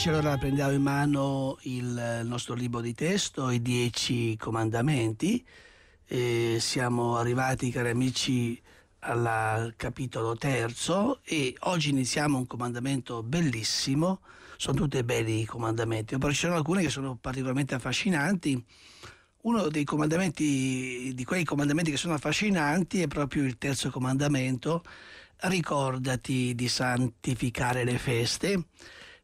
15 allora prendiamo in mano il eh, nostro libro di testo, i dieci comandamenti. E siamo arrivati, cari amici, al capitolo terzo e oggi iniziamo un comandamento bellissimo. Sono tutti belli i comandamenti, però ci sono alcuni che sono particolarmente affascinanti. Uno dei comandamenti, di quei comandamenti che sono affascinanti è proprio il terzo comandamento, ricordati di santificare le feste.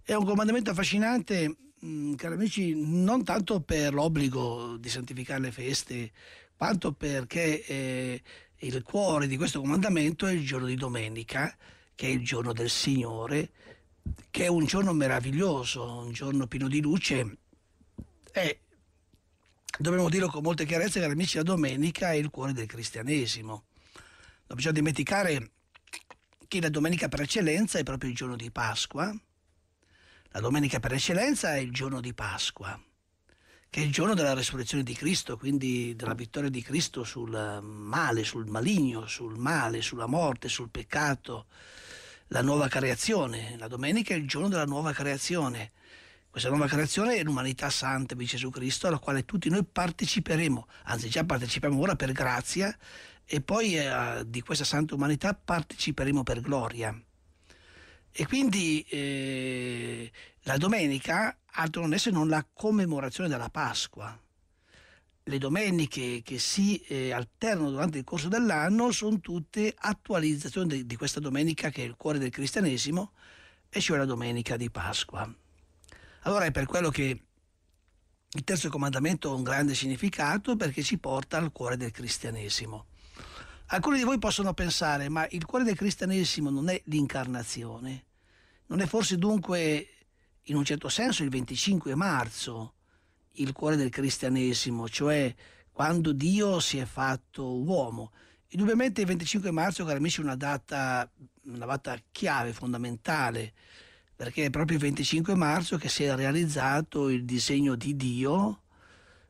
È un comandamento affascinante, mh, mm, cari amici, non tanto per l'obbligo di santificare le feste, quanto perché eh, il cuore di questo comandamento è il giorno di domenica, che è il giorno del Signore, che è un giorno meraviglioso, un giorno pieno di luce. E dobbiamo dirlo con molta chiarezza, cari amici, la domenica è il cuore del cristianesimo. Non bisogna dimenticare che la domenica per eccellenza è proprio il giorno di Pasqua, la domenica per eccellenza è il giorno di Pasqua, che è il giorno della resurrezione di Cristo, quindi della vittoria di Cristo sul male, sul maligno, sul male, sulla morte, sul peccato, la nuova creazione. La domenica è il giorno della nuova creazione. Questa nuova creazione è l'umanità santa di Gesù Cristo alla quale tutti noi parteciperemo, anzi già partecipiamo ora per grazia e poi eh, di questa santa umanità parteciperemo per gloria. E quindi eh, la domenica altro non è se non la commemorazione della Pasqua. Le domeniche che si eh, alternano durante il corso dell'anno sono tutte attualizzazioni di, di questa domenica che è il cuore del cristianesimo e cioè la domenica di Pasqua. Allora è per quello che il terzo comandamento ha un grande significato perché ci porta al cuore del cristianesimo. Alcuni di voi possono pensare, ma il cuore del cristianesimo non è l'incarnazione, non è forse dunque, in un certo senso, il 25 marzo il cuore del cristianesimo, cioè quando Dio si è fatto uomo. Indubbiamente il 25 marzo, cari amici, è una data, una data chiave, fondamentale, perché è proprio il 25 marzo che si è realizzato il disegno di Dio,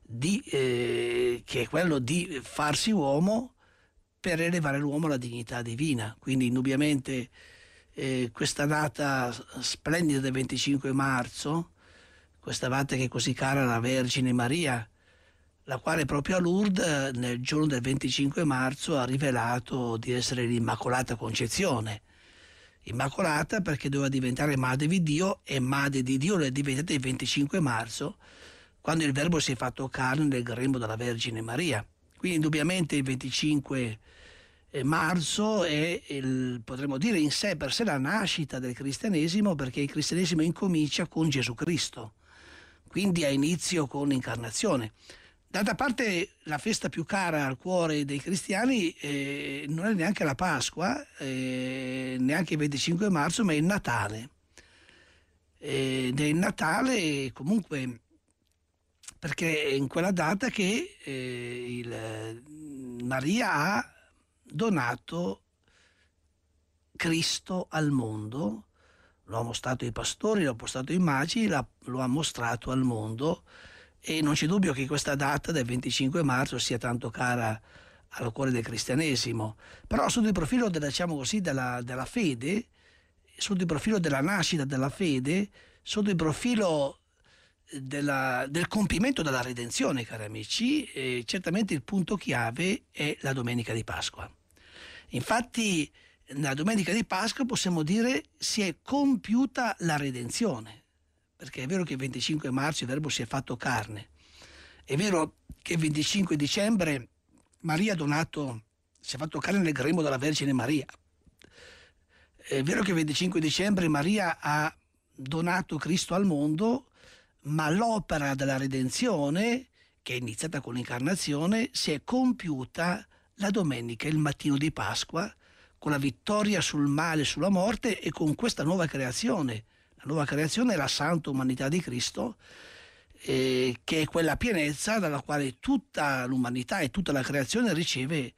di, eh, che è quello di farsi uomo per elevare l'uomo alla dignità divina. Quindi indubbiamente eh, questa data splendida del 25 marzo, questa data che è così cara alla Vergine Maria, la quale proprio a Lourdes nel giorno del 25 marzo ha rivelato di essere l'Immacolata Concezione. Immacolata perché doveva diventare madre di Dio e madre di Dio l'è diventata il 25 marzo, quando il Verbo si è fatto carne nel grembo della Vergine Maria. Quindi indubbiamente il 25 marzo eh, marzo è, il, potremmo dire, in sé per sé la nascita del cristianesimo perché il cristianesimo incomincia con Gesù Cristo, quindi ha inizio con l'incarnazione. D'altra parte la festa più cara al cuore dei cristiani eh, non è neanche la Pasqua, eh, neanche il 25 marzo, ma è il Natale. Ed è il Natale comunque perché è in quella data che eh, il, Maria ha donato Cristo al mondo, lo ha mostrato ai pastori, lo ha postato ai magi, lo ha mostrato al mondo e non c'è dubbio che questa data del 25 marzo sia tanto cara al cuore del cristianesimo, però sotto il profilo della, diciamo così, della, della fede, sotto il profilo della nascita della fede, sotto il profilo della, del compimento della redenzione, cari amici, eh, certamente il punto chiave è la domenica di Pasqua. Infatti nella domenica di Pasqua possiamo dire si è compiuta la redenzione, perché è vero che il 25 marzo il Verbo si è fatto carne, è vero che il 25 dicembre Maria ha donato, si è fatto carne nel grembo della Vergine Maria, è vero che il 25 dicembre Maria ha donato Cristo al mondo, ma l'opera della redenzione, che è iniziata con l'incarnazione, si è compiuta la domenica, il mattino di Pasqua, con la vittoria sul male, e sulla morte e con questa nuova creazione. La nuova creazione è la santa umanità di Cristo, eh, che è quella pienezza dalla quale tutta l'umanità e tutta la creazione riceve,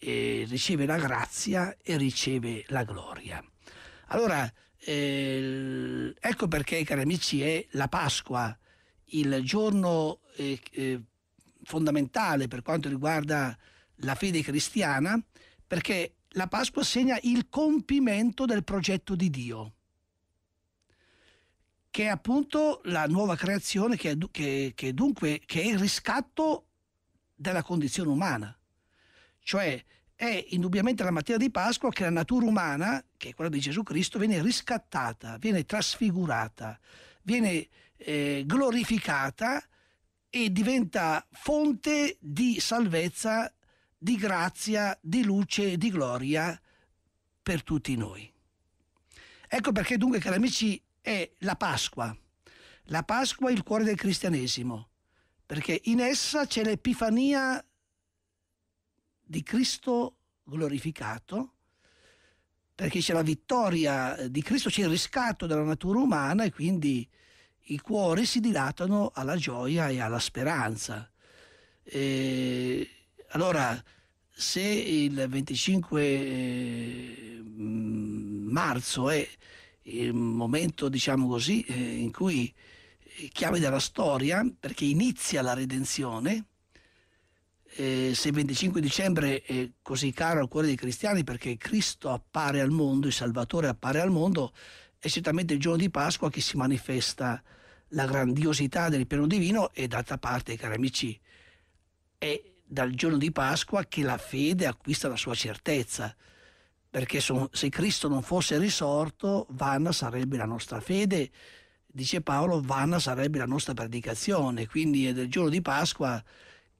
eh, riceve la grazia e riceve la gloria. Allora, eh, ecco perché, cari amici, è la Pasqua il giorno eh, eh, fondamentale per quanto riguarda la fede cristiana, perché la Pasqua segna il compimento del progetto di Dio, che è appunto la nuova creazione, che è, che, che dunque che è il riscatto della condizione umana. Cioè è indubbiamente la mattina di Pasqua che la natura umana, che è quella di Gesù Cristo, viene riscattata, viene trasfigurata, viene eh, glorificata e diventa fonte di salvezza di grazia, di luce e di gloria per tutti noi. Ecco perché dunque, cari amici, è la Pasqua. La Pasqua è il cuore del cristianesimo, perché in essa c'è l'epifania di Cristo glorificato, perché c'è la vittoria di Cristo, c'è il riscatto della natura umana e quindi i cuori si dilatano alla gioia e alla speranza. E allora, se il 25 eh, marzo è il momento, diciamo così, eh, in cui eh, chiave della storia, perché inizia la redenzione, eh, se il 25 dicembre è così caro al cuore dei cristiani perché Cristo appare al mondo, il Salvatore appare al mondo, è certamente il giorno di Pasqua che si manifesta la grandiosità del piano divino e d'altra parte, cari amici, è dal giorno di Pasqua che la fede acquista la sua certezza, perché se Cristo non fosse risorto, vana sarebbe la nostra fede, dice Paolo, vana sarebbe la nostra predicazione, quindi è del giorno di Pasqua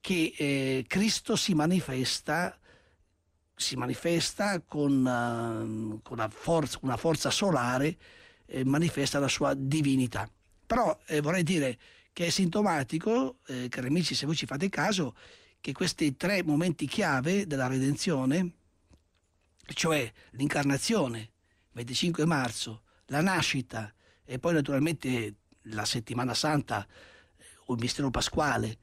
che eh, Cristo si manifesta, si manifesta con, uh, con una, forza, una, forza, solare, eh, manifesta la sua divinità. Però eh, vorrei dire che è sintomatico, eh, cari amici, se voi ci fate caso, che questi tre momenti chiave della redenzione, cioè l'incarnazione, 25 marzo, la nascita e poi naturalmente la settimana santa o il mistero pasquale,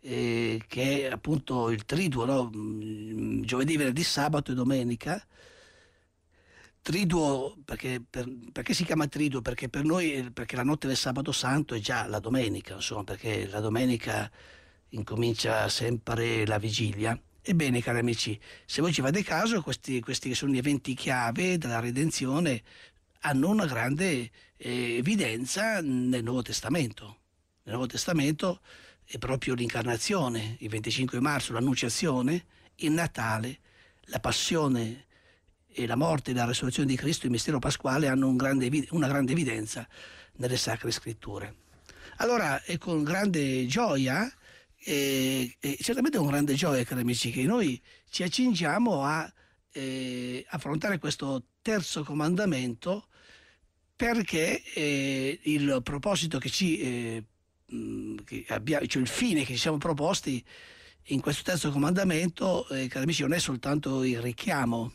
eh, che è appunto il triduo, no? Mm, giovedì, venerdì, sabato e domenica. Triduo, perché, per, perché si chiama triduo? Perché per noi perché la notte del sabato santo è già la domenica, insomma, perché la domenica incomincia sempre la vigilia. Ebbene, cari amici, se voi ci fate caso, questi, questi che sono gli eventi chiave della redenzione hanno una grande eh, evidenza nel Nuovo Testamento. Nel Nuovo Testamento è proprio l'incarnazione, il 25 marzo l'annunciazione, il Natale, la passione e la morte e la resurrezione di Cristo, il mistero pasquale, hanno un grande, una grande evidenza nelle sacre scritture. Allora è con grande gioia e, e certamente è un grande gioia, cari amici, che noi ci accingiamo a eh, affrontare questo terzo comandamento perché eh, il proposito che ci eh, che abbiamo, cioè il fine che ci siamo proposti in questo terzo comandamento, eh, cari amici, non è soltanto il richiamo,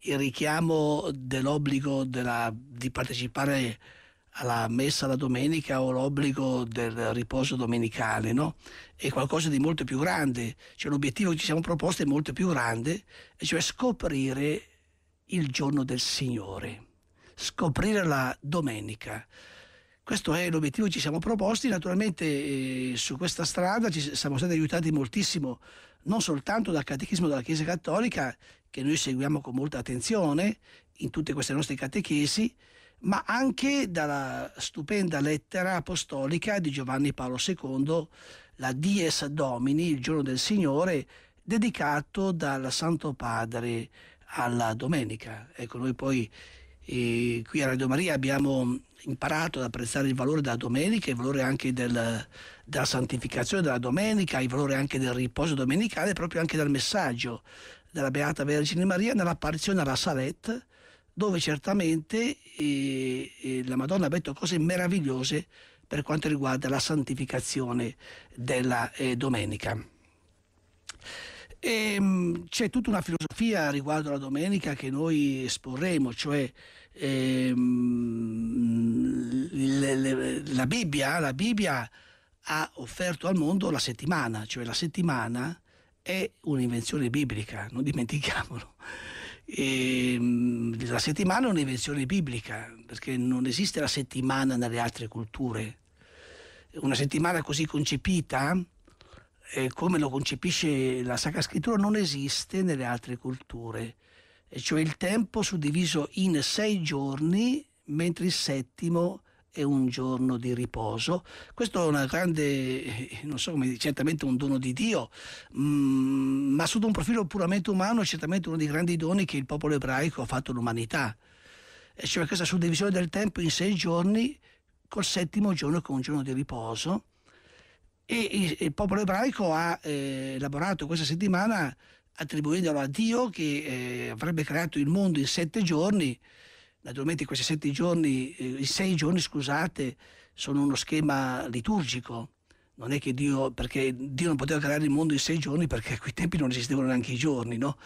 il richiamo dell'obbligo della, di partecipare alla messa la domenica o l'obbligo del riposo domenicale, no? È qualcosa di molto più grande, cioè l'obiettivo che ci siamo proposti è molto più grande, cioè scoprire il giorno del Signore, scoprire la domenica. Questo è l'obiettivo che ci siamo proposti, naturalmente eh, su questa strada ci siamo stati aiutati moltissimo, non soltanto dal Catechismo della Chiesa Cattolica, che noi seguiamo con molta attenzione in tutte queste nostre catechesi, ma anche dalla stupenda lettera apostolica di Giovanni Paolo II, la Dies Domini, il giorno del Signore, dedicato dal Santo Padre alla domenica. Ecco, noi poi eh, qui a Radio Maria abbiamo imparato ad apprezzare il valore della domenica, il valore anche del, della santificazione della domenica, il valore anche del riposo domenicale, proprio anche dal messaggio della Beata Vergine Maria nell'apparizione alla Salette dove certamente eh, eh, la Madonna ha detto cose meravigliose per quanto riguarda la santificazione della eh, domenica. E, ehm, mh, c'è tutta una filosofia riguardo alla domenica che noi esporremo, cioè mh, ehm, le, le, la, Bibbia, la Bibbia ha offerto al mondo la settimana, cioè la settimana è un'invenzione biblica, non dimentichiamolo e ehm, la settimana è un'invenzione biblica, perché non esiste la settimana nelle altre culture. Una settimana così concepita, eh, come lo concepisce la Sacra Scrittura, non esiste nelle altre culture. E cioè il tempo suddiviso in sei giorni, mentre il settimo e un giorno di riposo. Questo è una grande, eh, non so come dire, certamente un dono di Dio, mm, ma sotto un profilo puramente umano è certamente uno dei grandi doni che il popolo ebraico ha fatto all'umanità. E cioè questa suddivisione del tempo in sei giorni, col settimo giorno che è un giorno di riposo. E il popolo ebraico ha eh, elaborato questa settimana attribuendolo a Dio che eh, avrebbe creato il mondo in sette giorni Naturalmente questi sette giorni, eh, i sei giorni scusate, sono uno schema liturgico. Non è che Dio, perché Dio non poteva creare il mondo in sei giorni perché a quei tempi non esistevano neanche i giorni, no?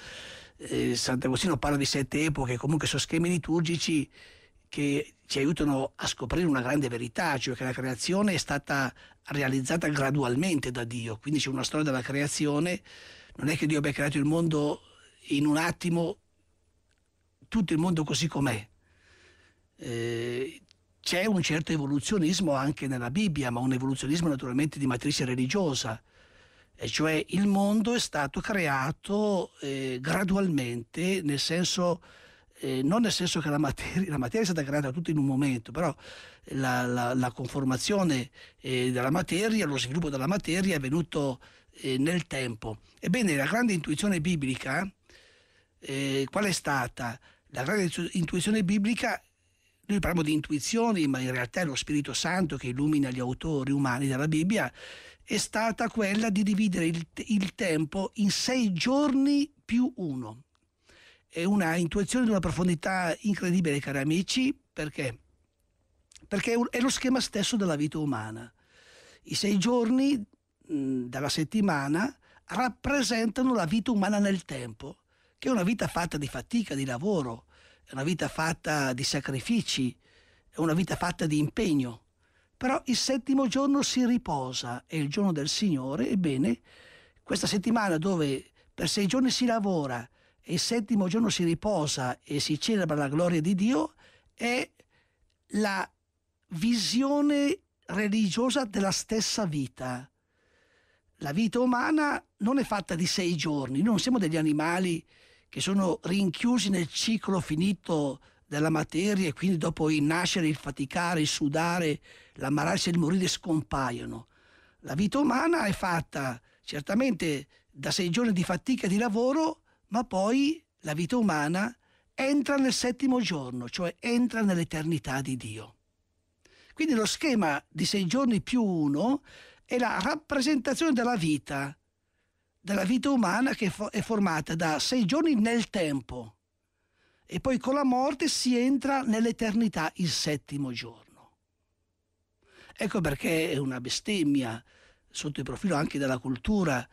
Eh, Sant'Agostino parla di sette epoche, comunque sono schemi liturgici che ci aiutano a scoprire una grande verità, cioè che la creazione è stata realizzata gradualmente da Dio, quindi c'è una storia della creazione, non è che Dio abbia creato il mondo in un attimo, tutto il mondo così com'è, eh, c'è un certo evoluzionismo anche nella Bibbia, ma un evoluzionismo naturalmente di matrice religiosa, e cioè il mondo è stato creato eh, gradualmente, nel senso, eh, non nel senso che la materia, la materia, è stata creata tutta in un momento, però la, la, la conformazione eh, della materia, lo sviluppo della materia è avvenuto eh, nel tempo. Ebbene, la grande intuizione biblica, eh, qual è stata? La grande intuizione biblica noi parliamo di intuizioni, ma in realtà è lo Spirito Santo che illumina gli autori umani della Bibbia, è stata quella di dividere il, il tempo in sei giorni più uno. È una intuizione di una profondità incredibile, cari amici, perché? Perché è lo schema stesso della vita umana. I sei giorni mh, della settimana rappresentano la vita umana nel tempo, che è una vita fatta di fatica, di lavoro, è una vita fatta di sacrifici, è una vita fatta di impegno. Però il settimo giorno si riposa, è il giorno del Signore, ebbene, questa settimana dove per sei giorni si lavora e il settimo giorno si riposa e si celebra la gloria di Dio, è la visione religiosa della stessa vita. La vita umana non è fatta di sei giorni, non siamo degli animali che sono rinchiusi nel ciclo finito della materia e quindi dopo il nascere, il faticare, il sudare, l'ammalarsi e il morire scompaiono. La vita umana è fatta certamente da sei giorni di fatica e di lavoro, ma poi la vita umana entra nel settimo giorno, cioè entra nell'eternità di Dio. Quindi lo schema di sei giorni più uno è la rappresentazione della vita della vita umana che è formata da sei giorni nel tempo e poi con la morte si entra nell'eternità il settimo giorno. Ecco perché è una bestemmia sotto il profilo anche della cultura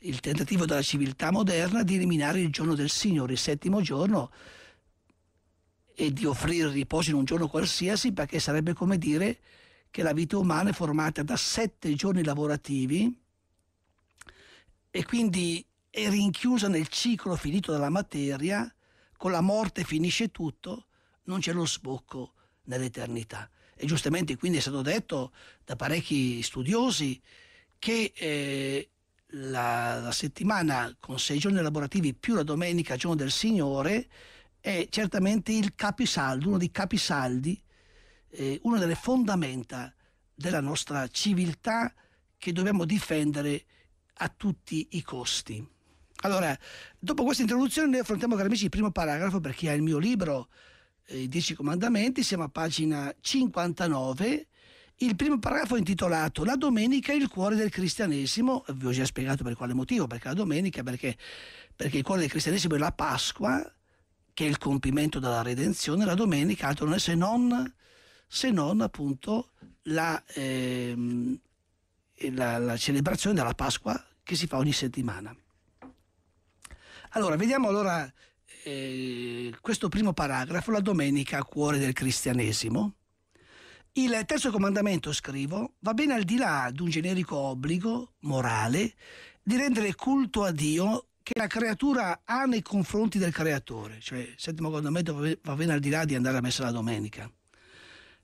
il tentativo della civiltà moderna di eliminare il giorno del Signore, il settimo giorno, e di offrire riposo in un giorno qualsiasi, perché sarebbe come dire che la vita umana è formata da sette giorni lavorativi e quindi è rinchiusa nel ciclo finito della materia, con la morte finisce tutto, non c'è lo sbocco nell'eternità. E giustamente quindi è stato detto da parecchi studiosi che eh, la, la, settimana con sei giorni lavorativi più la domenica, giorno del Signore, è certamente il capisaldo, uno dei capisaldi, eh, una delle fondamenta della nostra civiltà che dobbiamo difendere a tutti i costi. Allora, dopo questa introduzione noi affrontiamo, cari amici, il primo paragrafo perché ha il mio libro, eh, i Dieci Comandamenti, siamo a pagina 59. Il primo paragrafo è intitolato La domenica è il cuore del cristianesimo, vi ho già spiegato per quale motivo, perché la domenica, perché, perché il cuore del cristianesimo è la Pasqua, che è il compimento della redenzione, la domenica altro non è se non, se non appunto la, ehm, la, la celebrazione della Pasqua che si fa ogni settimana. Allora, vediamo allora eh, questo primo paragrafo, la domenica a cuore del cristianesimo. Il terzo comandamento, scrivo, va ben al di là di un generico obbligo morale di rendere culto a Dio che la creatura ha nei confronti del creatore, cioè il settimo comandamento va ben al di là di andare a messa la domenica.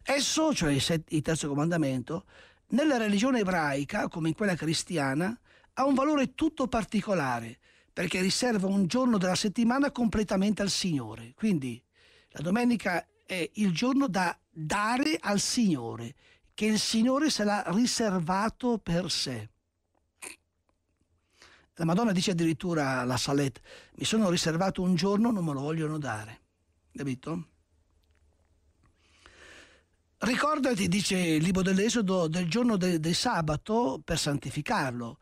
Esso, cioè il terzo comandamento, nella religione ebraica, come in quella cristiana, ha un valore tutto particolare perché riserva un giorno della settimana completamente al Signore. Quindi la domenica è il giorno da dare al Signore, che il Signore se l'ha riservato per sé. La Madonna dice addirittura alla Salette, mi sono riservato un giorno, non me lo vogliono dare. Capito? Ricordati, dice il libro dell'Esodo, del giorno del, del sabato per santificarlo.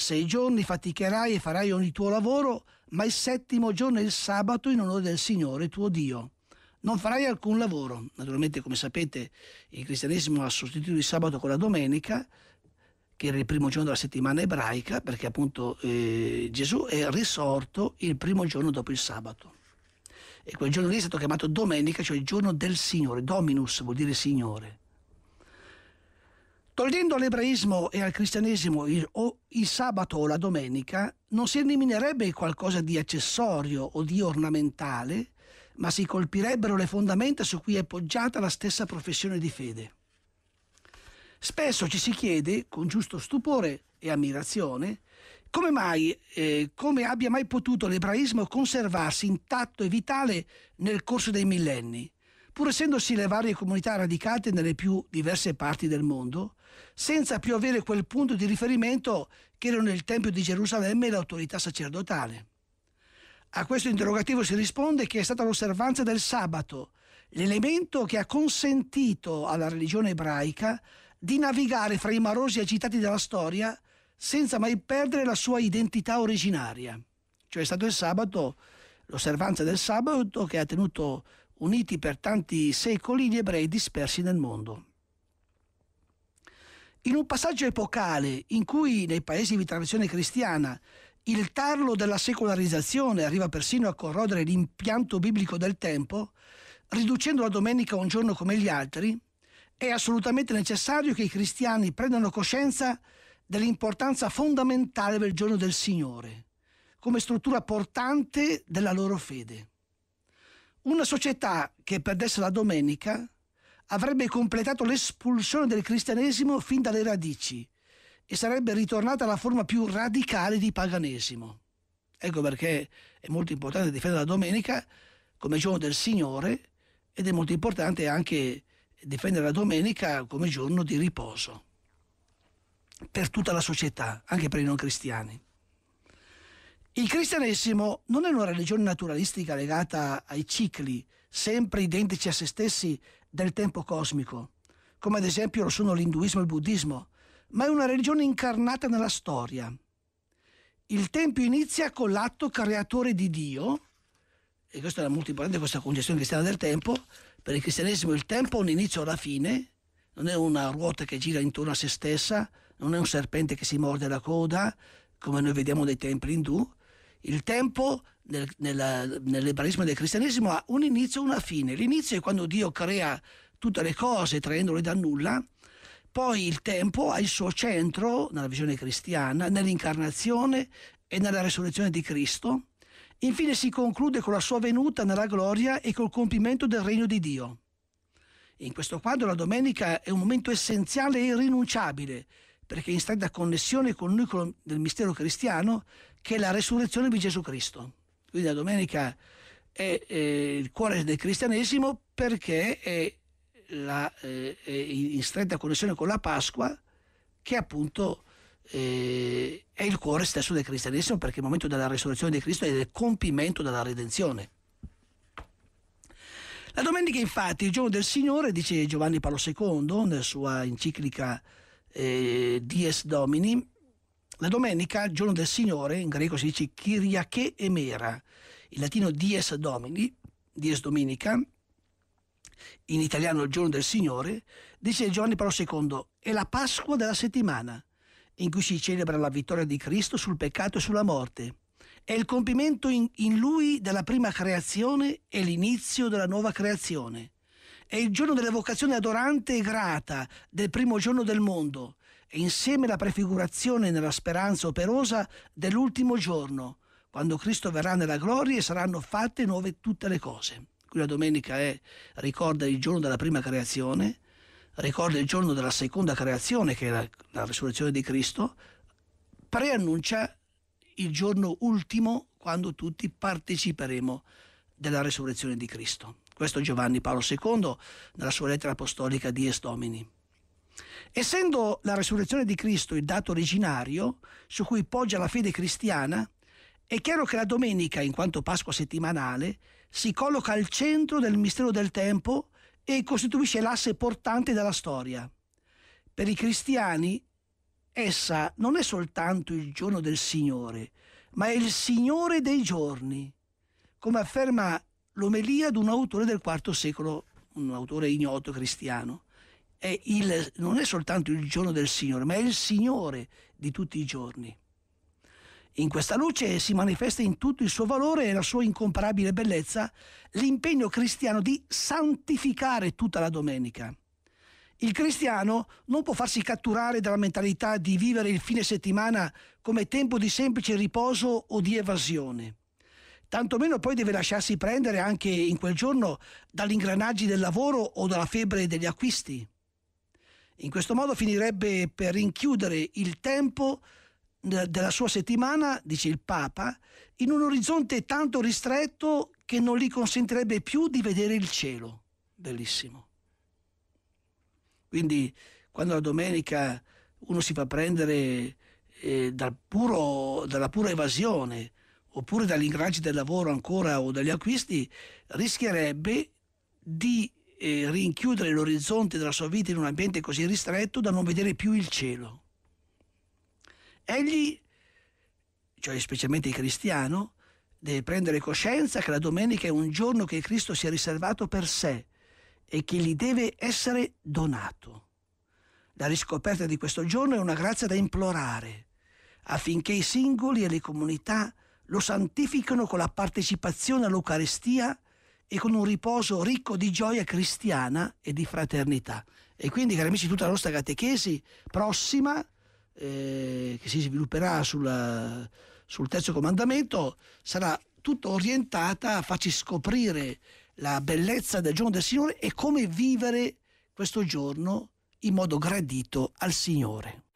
Sei giorni faticherai e farai ogni tuo lavoro, ma il settimo giorno è il sabato in onore del Signore tuo Dio. Non farai alcun lavoro. Naturalmente, come sapete, il cristianesimo ha sostituito il sabato con la domenica, che era il primo giorno della settimana ebraica, perché appunto eh, Gesù è risorto il primo giorno dopo il sabato. E quel giorno lì è stato chiamato domenica, cioè il giorno del Signore. Dominus vuol dire Signore. Togliendo all'ebraismo e al cristianesimo il, o, il sabato o la domenica, non si eliminerebbe qualcosa di accessorio o di ornamentale, ma si colpirebbero le fondamenta su cui è poggiata la stessa professione di fede. Spesso ci si chiede, con giusto stupore e ammirazione, come mai, eh, come abbia mai potuto l'ebraismo conservarsi intatto e vitale nel corso dei millenni, pur essendosi le varie comunità radicate nelle più diverse parti del mondo, senza più avere quel punto di riferimento che erano il Tempio di Gerusalemme e l'autorità sacerdotale. A questo interrogativo si risponde che è stata l'osservanza del sabato, l'elemento che ha consentito alla religione ebraica di navigare fra i marosi agitati della storia senza mai perdere la sua identità originaria. Cioè è stato il sabato, l'osservanza del sabato che ha tenuto uniti per tanti secoli gli ebrei dispersi nel mondo. In un passaggio epocale in cui nei paesi di tradizione cristiana il tarlo della secolarizzazione arriva persino a corrodere l'impianto biblico del tempo, riducendo la domenica a un giorno come gli altri, è assolutamente necessario che i cristiani prendano coscienza dell'importanza fondamentale del giorno del Signore, come struttura portante della loro fede. Una società che perdesse la domenica avrebbe completato l'espulsione del cristianesimo fin dalle radici e sarebbe ritornata alla forma più radicale di paganesimo. Ecco perché è molto importante difendere la domenica come giorno del Signore ed è molto importante anche difendere la domenica come giorno di riposo per tutta la società, anche per i non cristiani. Il cristianesimo non è una religione naturalistica legata ai cicli, sempre identici a se stessi del tempo cosmico, come ad esempio lo sono l'induismo e il buddismo, ma è una religione incarnata nella storia. Il tempo inizia con l'atto creatore di Dio, e questa è la molto importante, questa congestione cristiana del tempo, per il cristianesimo il tempo ha un inizio e una fine, non è una ruota che gira intorno a se stessa, non è un serpente che si morde la coda, come noi vediamo nei templi indù, il tempo nel, nella, nell'ebraismo e nel cristianesimo ha un inizio e una fine. L'inizio è quando Dio crea tutte le cose traendole da nulla, poi il tempo ha il suo centro nella visione cristiana, nell'incarnazione e nella resurrezione di Cristo. Infine si conclude con la sua venuta nella gloria e col compimento del regno di Dio. In questo quadro la domenica è un momento essenziale e irrinunciabile perché è in stretta connessione con il nucleo del mistero cristiano che è la resurrezione di Gesù Cristo. Quindi la domenica è eh, il cuore del cristianesimo perché è, la, è, in stretta connessione con la Pasqua che appunto eh, è il cuore stesso del cristianesimo perché è il momento della resurrezione di Cristo e del compimento della redenzione. La domenica infatti, il giorno del Signore, dice Giovanni Paolo II nella sua enciclica eh, Dies Domini, la domenica, il giorno del Signore, in greco si dice Kyriake Emera, in latino Dies Domini, Dies Dominica, in italiano il giorno del Signore, dice Giovanni Paolo II, è la Pasqua della settimana in cui si celebra la vittoria di Cristo sul peccato e sulla morte. È il compimento in, in lui della prima creazione e l'inizio della nuova creazione. È il giorno dell'evocazione adorante e grata del primo giorno del mondo e insieme la prefigurazione nella speranza operosa dell'ultimo giorno, quando Cristo verrà nella gloria e saranno fatte nuove tutte le cose. Qui la domenica è, ricorda il giorno della prima creazione, ricorda il giorno della seconda creazione, che è la, la risurrezione di Cristo, preannuncia il giorno ultimo quando tutti parteciperemo della risurrezione di Cristo. Questo Giovanni Paolo II nella sua lettera apostolica di Estomini. Essendo la resurrezione di Cristo il dato originario su cui poggia la fede cristiana, è chiaro che la domenica, in quanto Pasqua settimanale, si colloca al centro del mistero del tempo e costituisce l'asse portante della storia. Per i cristiani, essa non è soltanto il giorno del Signore, ma è il Signore dei giorni. Come afferma l'omelia di un autore del IV secolo, un autore ignoto cristiano. È il, non è soltanto il giorno del Signore, ma è il Signore di tutti i giorni. In questa luce si manifesta in tutto il suo valore e la sua incomparabile bellezza l'impegno cristiano di santificare tutta la domenica. Il cristiano non può farsi catturare dalla mentalità di vivere il fine settimana come tempo di semplice riposo o di evasione tantomeno poi deve lasciarsi prendere anche in quel giorno dagli ingranaggi del lavoro o dalla febbre degli acquisti. In questo modo finirebbe per rinchiudere il tempo eh, della sua settimana, dice il Papa, in un orizzonte tanto ristretto che non gli consentirebbe più di vedere il cielo. Bellissimo. Quindi quando la domenica uno si fa prendere eh, dal puro, dalla pura evasione, oppure dagli ingaggi del lavoro ancora o dagli acquisti, rischierebbe di eh, rinchiudere l'orizzonte della sua vita in un ambiente così ristretto da non vedere più il cielo. Egli, cioè specialmente il cristiano, deve prendere coscienza che la domenica è un giorno che Cristo si è riservato per sé e che gli deve essere donato. La riscoperta di questo giorno è una grazia da implorare affinché i singoli e le comunità lo santificano con la partecipazione all'Eucarestia e con un riposo ricco di gioia cristiana e di fraternità. E quindi, cari amici, tutta la nostra catechesi prossima, eh, che si svilupperà sulla, sul terzo comandamento, sarà tutta orientata a farci scoprire la bellezza del giorno del Signore e come vivere questo giorno in modo gradito al Signore.